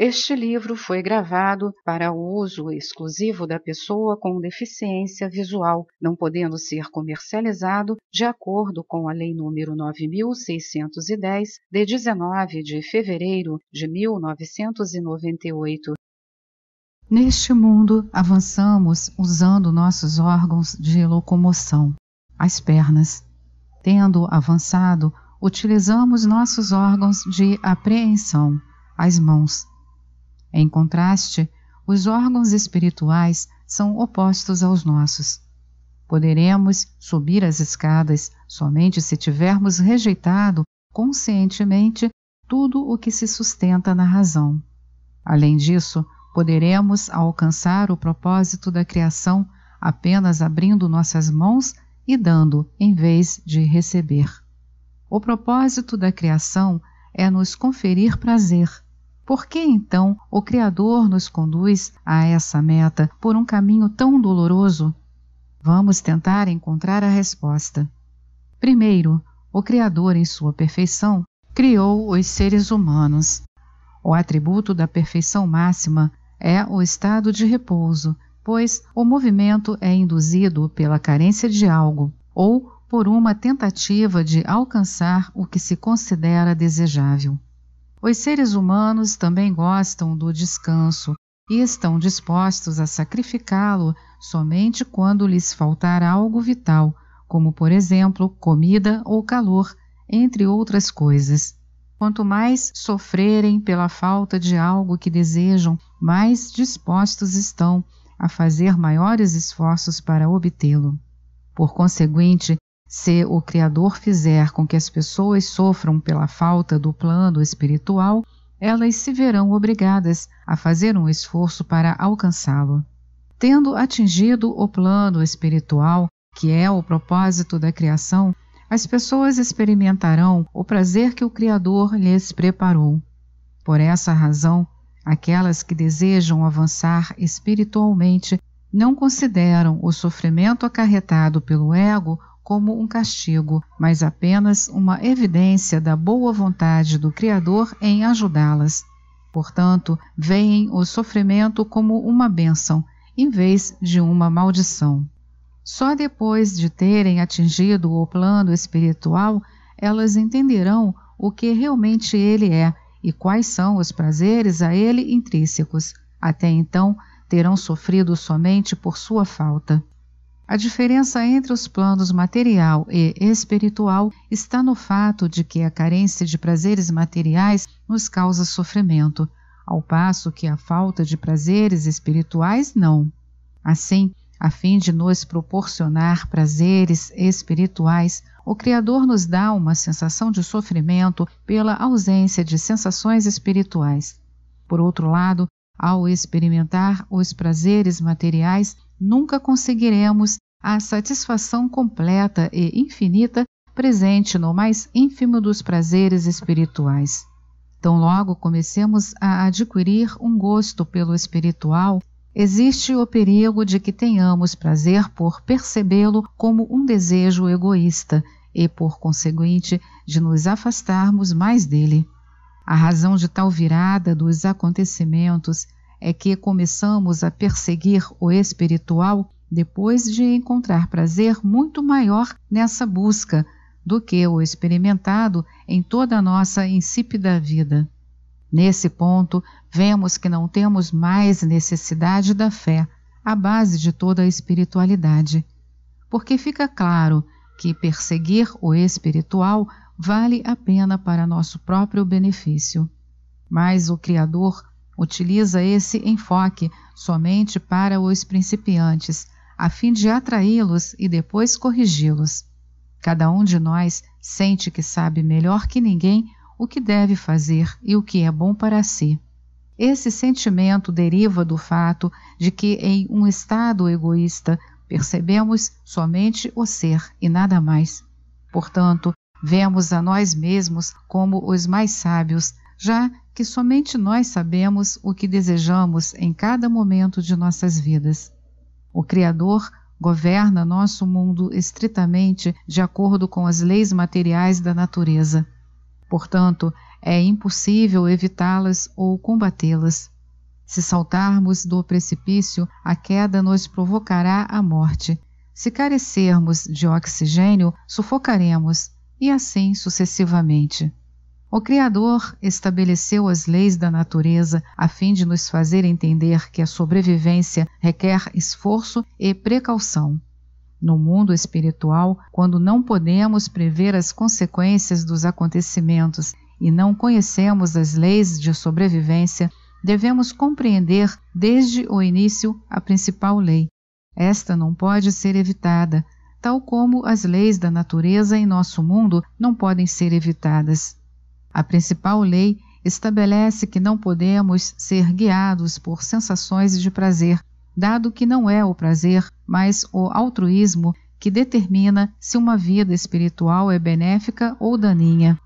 Este livro foi gravado para uso exclusivo da pessoa com deficiência visual, não podendo ser comercializado de acordo com a Lei nº 9610 de 19 de fevereiro de 1998. Neste mundo, avançamos usando nossos órgãos de locomoção, as pernas. Tendo avançado, utilizamos nossos órgãos de apreensão, as mãos em contraste, os órgãos espirituais são opostos aos nossos. Poderemos subir as escadas somente se tivermos rejeitado conscientemente tudo o que se sustenta na razão. Além disso, poderemos alcançar o propósito da criação apenas abrindo nossas mãos e dando em vez de receber. O propósito da criação é nos conferir prazer por que então o Criador nos conduz a essa meta por um caminho tão doloroso? Vamos tentar encontrar a resposta. Primeiro, o Criador, em sua perfeição, criou os seres humanos. O atributo da perfeição máxima é o estado de repouso, pois o movimento é induzido pela carência de algo ou por uma tentativa de alcançar o que se considera desejável. Os seres humanos também gostam do descanso e estão dispostos a sacrificá-lo somente quando lhes faltar algo vital, como, por exemplo, comida ou calor, entre outras coisas. Quanto mais sofrerem pela falta de algo que desejam, mais dispostos estão a fazer maiores esforços para obtê-lo. Por conseguinte, se o Criador fizer com que as pessoas sofram pela falta do plano espiritual, elas se verão obrigadas a fazer um esforço para alcançá-lo. Tendo atingido o plano espiritual, que é o propósito da criação, as pessoas experimentarão o prazer que o Criador lhes preparou. Por essa razão, aquelas que desejam avançar espiritualmente não consideram o sofrimento acarretado pelo ego como um castigo, mas apenas uma evidência da boa vontade do Criador em ajudá-las. Portanto, veem o sofrimento como uma bênção, em vez de uma maldição. Só depois de terem atingido o plano espiritual, elas entenderão o que realmente ele é e quais são os prazeres a ele intrínsecos. Até então, terão sofrido somente por sua falta. A diferença entre os planos material e espiritual está no fato de que a carência de prazeres materiais nos causa sofrimento, ao passo que a falta de prazeres espirituais não. Assim, a fim de nos proporcionar prazeres espirituais, o Criador nos dá uma sensação de sofrimento pela ausência de sensações espirituais. Por outro lado, ao experimentar os prazeres materiais, nunca conseguiremos a satisfação completa e infinita presente no mais ínfimo dos prazeres espirituais. Tão logo comecemos a adquirir um gosto pelo espiritual, existe o perigo de que tenhamos prazer por percebê-lo como um desejo egoísta e, por conseguinte, de nos afastarmos mais dele. A razão de tal virada dos acontecimentos é que começamos a perseguir o espiritual depois de encontrar prazer muito maior nessa busca do que o experimentado em toda a nossa insípida vida. Nesse ponto, vemos que não temos mais necessidade da fé, a base de toda a espiritualidade. Porque fica claro que perseguir o espiritual vale a pena para nosso próprio benefício. Mas o Criador utiliza esse enfoque somente para os principiantes, a fim de atraí-los e depois corrigi-los. Cada um de nós sente que sabe melhor que ninguém o que deve fazer e o que é bom para si. Esse sentimento deriva do fato de que, em um estado egoísta, percebemos somente o ser e nada mais. Portanto, vemos a nós mesmos como os mais sábios, já que somente nós sabemos o que desejamos em cada momento de nossas vidas. O Criador governa nosso mundo estritamente de acordo com as leis materiais da natureza. Portanto, é impossível evitá-las ou combatê-las. Se saltarmos do precipício, a queda nos provocará a morte. Se carecermos de oxigênio, sufocaremos, e assim sucessivamente. O Criador estabeleceu as leis da natureza a fim de nos fazer entender que a sobrevivência requer esforço e precaução. No mundo espiritual, quando não podemos prever as consequências dos acontecimentos e não conhecemos as leis de sobrevivência, devemos compreender desde o início a principal lei. Esta não pode ser evitada, tal como as leis da natureza em nosso mundo não podem ser evitadas. A principal lei estabelece que não podemos ser guiados por sensações de prazer, dado que não é o prazer, mas o altruísmo que determina se uma vida espiritual é benéfica ou daninha.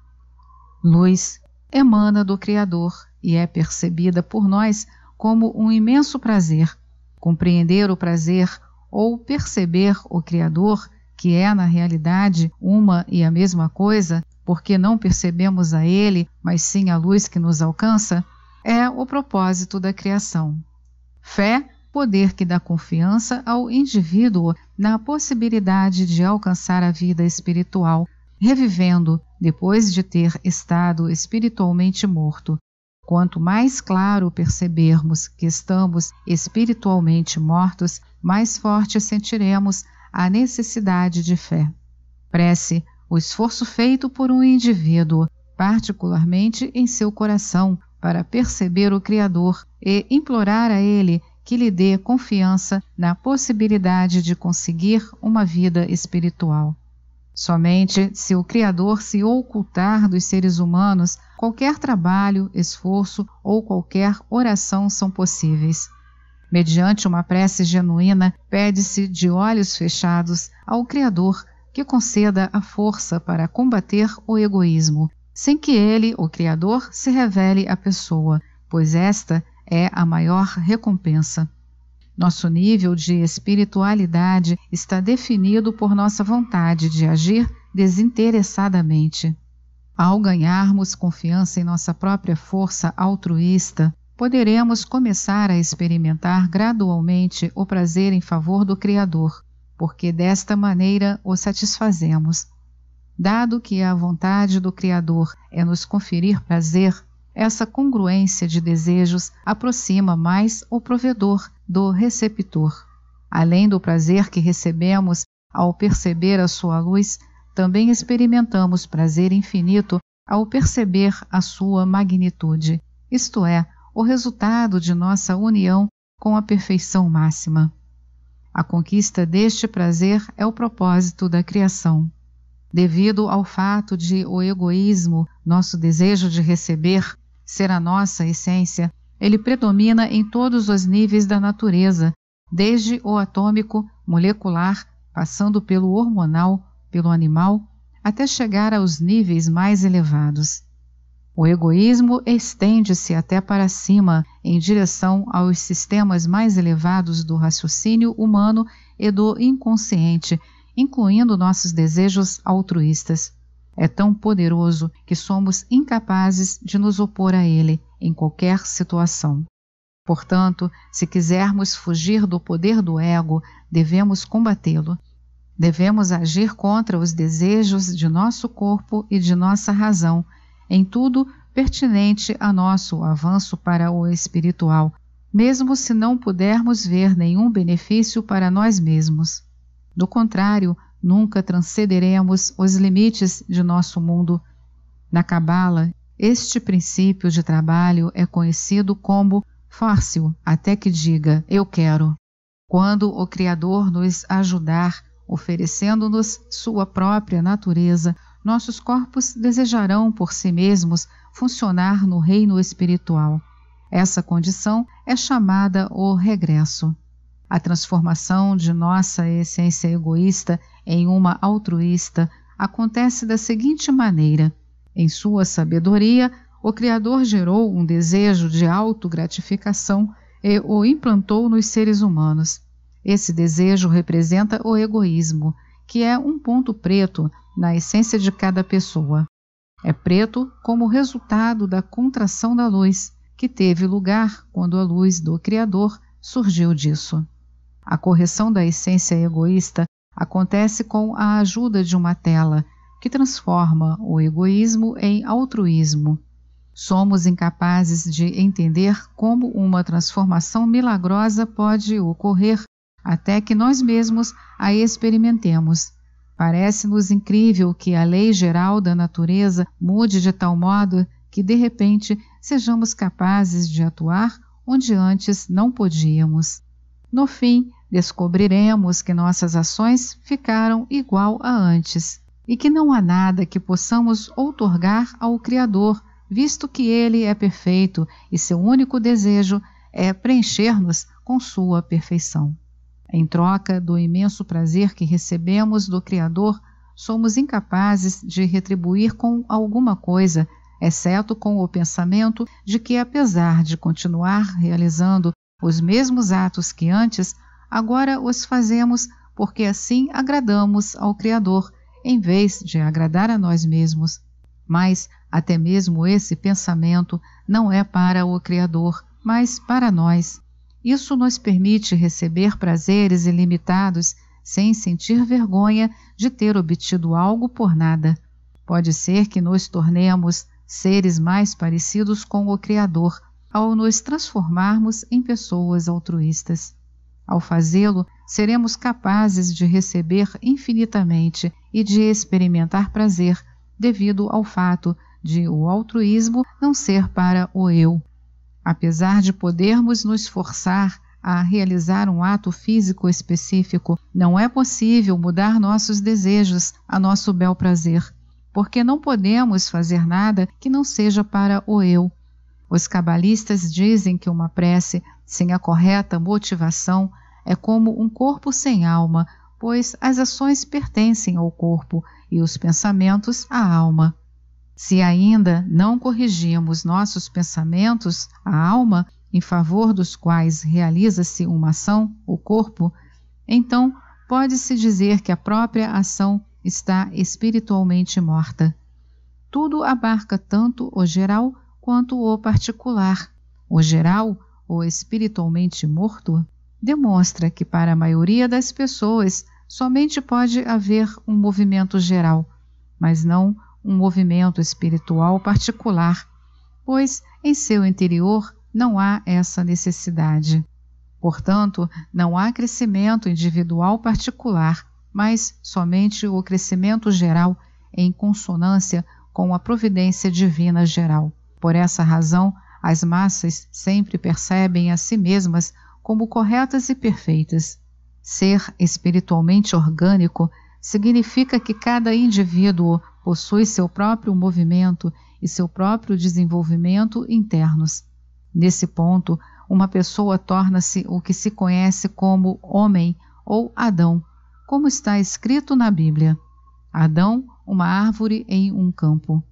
Luz emana do Criador e é percebida por nós como um imenso prazer. Compreender o prazer ou perceber o Criador, que é na realidade uma e a mesma coisa, porque não percebemos a ele, mas sim a luz que nos alcança, é o propósito da criação. Fé, poder que dá confiança ao indivíduo na possibilidade de alcançar a vida espiritual, revivendo depois de ter estado espiritualmente morto. Quanto mais claro percebermos que estamos espiritualmente mortos, mais forte sentiremos a necessidade de fé. Prece o esforço feito por um indivíduo, particularmente em seu coração, para perceber o Criador e implorar a Ele que lhe dê confiança na possibilidade de conseguir uma vida espiritual. Somente se o Criador se ocultar dos seres humanos, qualquer trabalho, esforço ou qualquer oração são possíveis. Mediante uma prece genuína, pede-se de olhos fechados ao Criador que conceda a força para combater o egoísmo, sem que ele, o Criador, se revele à pessoa, pois esta é a maior recompensa. Nosso nível de espiritualidade está definido por nossa vontade de agir desinteressadamente. Ao ganharmos confiança em nossa própria força altruísta, poderemos começar a experimentar gradualmente o prazer em favor do Criador, porque desta maneira o satisfazemos. Dado que a vontade do Criador é nos conferir prazer, essa congruência de desejos aproxima mais o provedor do receptor. Além do prazer que recebemos ao perceber a sua luz, também experimentamos prazer infinito ao perceber a sua magnitude, isto é, o resultado de nossa união com a perfeição máxima. A conquista deste prazer é o propósito da criação. Devido ao fato de o egoísmo, nosso desejo de receber, ser a nossa essência, ele predomina em todos os níveis da natureza, desde o atômico, molecular, passando pelo hormonal, pelo animal, até chegar aos níveis mais elevados. O egoísmo estende-se até para cima, em direção aos sistemas mais elevados do raciocínio humano e do inconsciente, incluindo nossos desejos altruístas. É tão poderoso que somos incapazes de nos opor a ele em qualquer situação. Portanto, se quisermos fugir do poder do ego, devemos combatê-lo. Devemos agir contra os desejos de nosso corpo e de nossa razão em tudo pertinente a nosso avanço para o espiritual, mesmo se não pudermos ver nenhum benefício para nós mesmos. Do contrário, nunca transcenderemos os limites de nosso mundo. Na Cabala, este princípio de trabalho é conhecido como fórcio, até que diga eu quero. Quando o Criador nos ajudar, oferecendo-nos sua própria natureza nossos corpos desejarão por si mesmos funcionar no reino espiritual. Essa condição é chamada o regresso. A transformação de nossa essência egoísta em uma altruísta acontece da seguinte maneira: em sua sabedoria, o Criador gerou um desejo de autogratificação e o implantou nos seres humanos. Esse desejo representa o egoísmo, que é um ponto preto na essência de cada pessoa. É preto como resultado da contração da luz, que teve lugar quando a luz do Criador surgiu disso. A correção da essência egoísta acontece com a ajuda de uma tela, que transforma o egoísmo em altruísmo. Somos incapazes de entender como uma transformação milagrosa pode ocorrer até que nós mesmos a experimentemos. Parece-nos incrível que a lei geral da natureza mude de tal modo que, de repente, sejamos capazes de atuar onde antes não podíamos. No fim, descobriremos que nossas ações ficaram igual a antes e que não há nada que possamos outorgar ao Criador, visto que Ele é perfeito e seu único desejo é preencher-nos com sua perfeição. Em troca do imenso prazer que recebemos do Criador, somos incapazes de retribuir com alguma coisa, exceto com o pensamento de que, apesar de continuar realizando os mesmos atos que antes, agora os fazemos porque assim agradamos ao Criador, em vez de agradar a nós mesmos. Mas até mesmo esse pensamento não é para o Criador, mas para nós. Isso nos permite receber prazeres ilimitados sem sentir vergonha de ter obtido algo por nada. Pode ser que nos tornemos seres mais parecidos com o Criador ao nos transformarmos em pessoas altruístas. Ao fazê-lo, seremos capazes de receber infinitamente e de experimentar prazer, devido ao fato de o altruísmo não ser para o eu, Apesar de podermos nos forçar a realizar um ato físico específico, não é possível mudar nossos desejos a nosso bel prazer, porque não podemos fazer nada que não seja para o eu. Os cabalistas dizem que uma prece sem a correta motivação é como um corpo sem alma, pois as ações pertencem ao corpo e os pensamentos à alma. Se ainda não corrigimos nossos pensamentos, a alma, em favor dos quais realiza-se uma ação, o corpo, então pode-se dizer que a própria ação está espiritualmente morta. Tudo abarca tanto o geral quanto o particular. O geral, o espiritualmente morto, demonstra que para a maioria das pessoas somente pode haver um movimento geral, mas não um movimento espiritual particular, pois em seu interior não há essa necessidade. Portanto, não há crescimento individual particular, mas somente o crescimento geral em consonância com a providência divina geral. Por essa razão, as massas sempre percebem a si mesmas como corretas e perfeitas. Ser espiritualmente orgânico significa que cada indivíduo possui seu próprio movimento e seu próprio desenvolvimento internos. Nesse ponto, uma pessoa torna-se o que se conhece como homem ou Adão, como está escrito na Bíblia. Adão, uma árvore em um campo.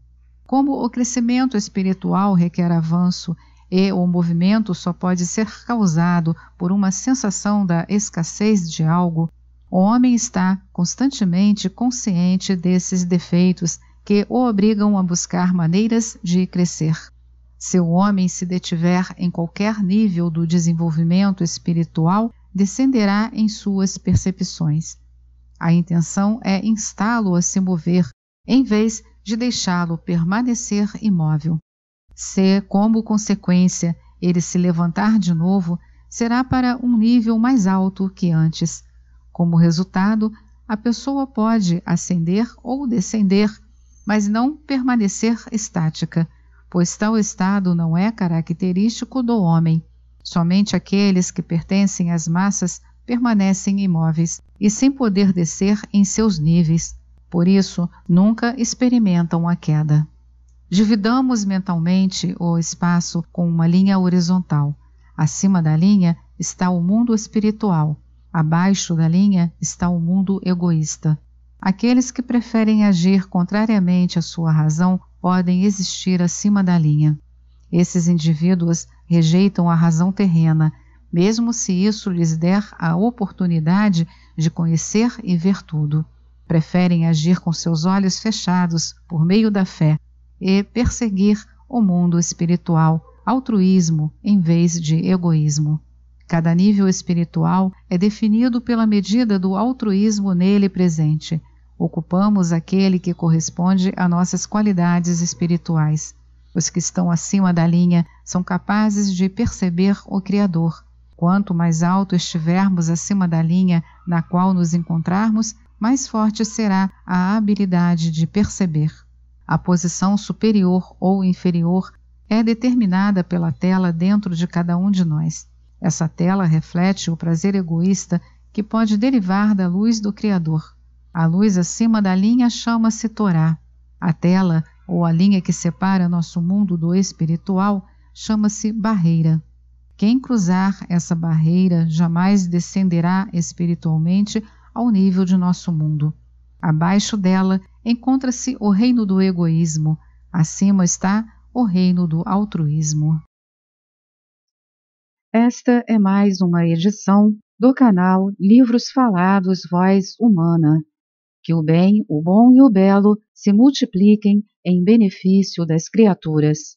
Como o crescimento espiritual requer avanço e o movimento só pode ser causado por uma sensação da escassez de algo, o homem está constantemente consciente desses defeitos que o obrigam a buscar maneiras de crescer. Se o homem se detiver em qualquer nível do desenvolvimento espiritual, descenderá em suas percepções. A intenção é instá-lo a se mover, em vez de deixá-lo permanecer imóvel. Se, como consequência, ele se levantar de novo, será para um nível mais alto que antes. Como resultado, a pessoa pode ascender ou descender, mas não permanecer estática, pois tal estado não é característico do homem. Somente aqueles que pertencem às massas permanecem imóveis e sem poder descer em seus níveis. Por isso, nunca experimentam a queda. Dividamos mentalmente o espaço com uma linha horizontal. Acima da linha está o mundo espiritual. Abaixo da linha está o mundo egoísta. Aqueles que preferem agir contrariamente à sua razão podem existir acima da linha. Esses indivíduos rejeitam a razão terrena, mesmo se isso lhes der a oportunidade de conhecer e ver tudo. Preferem agir com seus olhos fechados por meio da fé e perseguir o mundo espiritual, altruísmo em vez de egoísmo. Cada nível espiritual é definido pela medida do altruísmo nele presente. Ocupamos aquele que corresponde a nossas qualidades espirituais. Os que estão acima da linha são capazes de perceber o Criador. Quanto mais alto estivermos acima da linha na qual nos encontrarmos, mais forte será a habilidade de perceber. A posição superior ou inferior é determinada pela tela dentro de cada um de nós. Essa tela reflete o prazer egoísta que pode derivar da luz do Criador. A luz acima da linha chama-se Torá. A tela, ou a linha que separa nosso mundo do espiritual, chama-se barreira. Quem cruzar essa barreira jamais descenderá espiritualmente ao nível de nosso mundo. Abaixo dela encontra-se o reino do egoísmo, acima está o reino do altruísmo. Esta é mais uma edição do canal Livros Falados Voz Humana. Que o bem, o bom e o belo se multipliquem em benefício das criaturas.